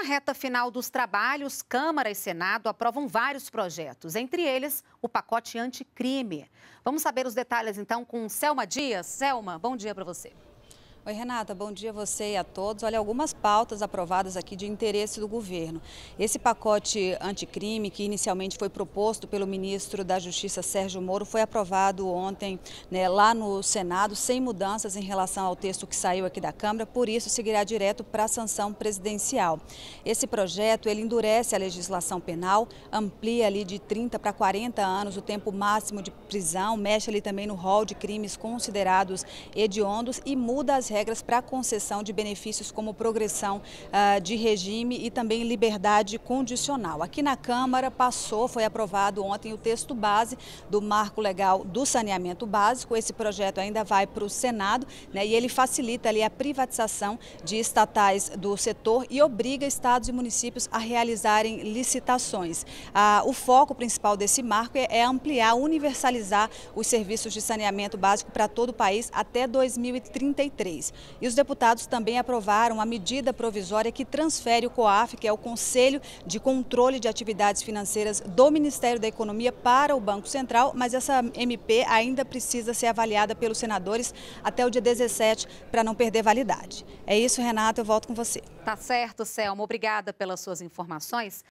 na reta final dos trabalhos, Câmara e Senado aprovam vários projetos, entre eles o pacote anticrime. Vamos saber os detalhes então com Selma Dias. Selma, bom dia para você. Oi, Renata, bom dia a você e a todos. Olha, algumas pautas aprovadas aqui de interesse do governo. Esse pacote anticrime, que inicialmente foi proposto pelo ministro da Justiça, Sérgio Moro, foi aprovado ontem né, lá no Senado, sem mudanças em relação ao texto que saiu aqui da Câmara, por isso seguirá direto para a sanção presidencial. Esse projeto, ele endurece a legislação penal, amplia ali de 30 para 40 anos o tempo máximo de prisão, mexe ali também no rol de crimes considerados hediondos e muda as regras regras para concessão de benefícios como progressão uh, de regime e também liberdade condicional. Aqui na Câmara passou, foi aprovado ontem o texto base do marco legal do saneamento básico. Esse projeto ainda vai para o Senado né, e ele facilita ali a privatização de estatais do setor e obriga estados e municípios a realizarem licitações. Ah, o foco principal desse marco é, é ampliar, universalizar os serviços de saneamento básico para todo o país até 2033 país. E os deputados também aprovaram a medida provisória que transfere o COAF, que é o Conselho de Controle de Atividades Financeiras do Ministério da Economia, para o Banco Central, mas essa MP ainda precisa ser avaliada pelos senadores até o dia 17 para não perder validade. É isso, Renato, eu volto com você. Tá certo, Selma. Obrigada pelas suas informações.